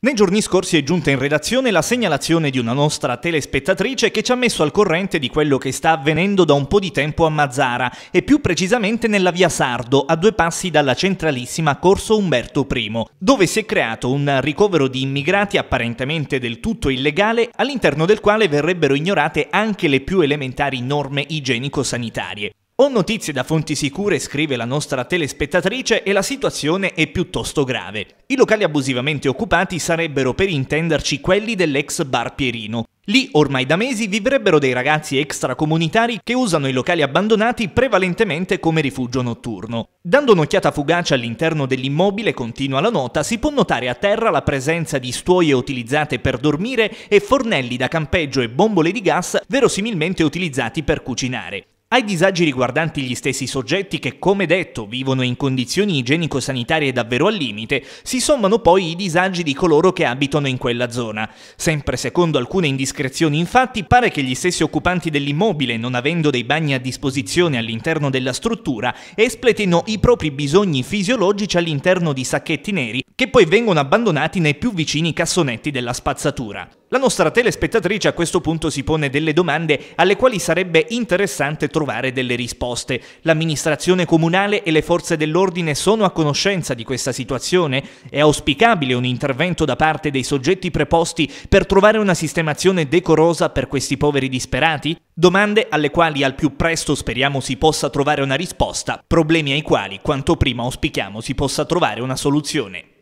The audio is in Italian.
Nei giorni scorsi è giunta in redazione la segnalazione di una nostra telespettatrice che ci ha messo al corrente di quello che sta avvenendo da un po' di tempo a Mazzara e più precisamente nella via Sardo, a due passi dalla centralissima Corso Umberto I, dove si è creato un ricovero di immigrati apparentemente del tutto illegale, all'interno del quale verrebbero ignorate anche le più elementari norme igienico-sanitarie. Ho notizie da fonti sicure, scrive la nostra telespettatrice, e la situazione è piuttosto grave. I locali abusivamente occupati sarebbero per intenderci quelli dell'ex bar Pierino. Lì ormai da mesi vivrebbero dei ragazzi extracomunitari che usano i locali abbandonati prevalentemente come rifugio notturno. Dando un'occhiata fugace all'interno dell'immobile, continua la nota, si può notare a terra la presenza di stuoie utilizzate per dormire e fornelli da campeggio e bombole di gas verosimilmente utilizzati per cucinare. Ai disagi riguardanti gli stessi soggetti che, come detto, vivono in condizioni igienico-sanitarie davvero al limite, si sommano poi i disagi di coloro che abitano in quella zona. Sempre secondo alcune indiscrezioni, infatti, pare che gli stessi occupanti dell'immobile, non avendo dei bagni a disposizione all'interno della struttura, espletino i propri bisogni fisiologici all'interno di sacchetti neri, che poi vengono abbandonati nei più vicini cassonetti della spazzatura. La nostra telespettatrice a questo punto si pone delle domande alle quali sarebbe interessante trovare delle risposte. L'amministrazione comunale e le forze dell'ordine sono a conoscenza di questa situazione? È auspicabile un intervento da parte dei soggetti preposti per trovare una sistemazione decorosa per questi poveri disperati? Domande alle quali al più presto speriamo si possa trovare una risposta, problemi ai quali quanto prima auspichiamo si possa trovare una soluzione.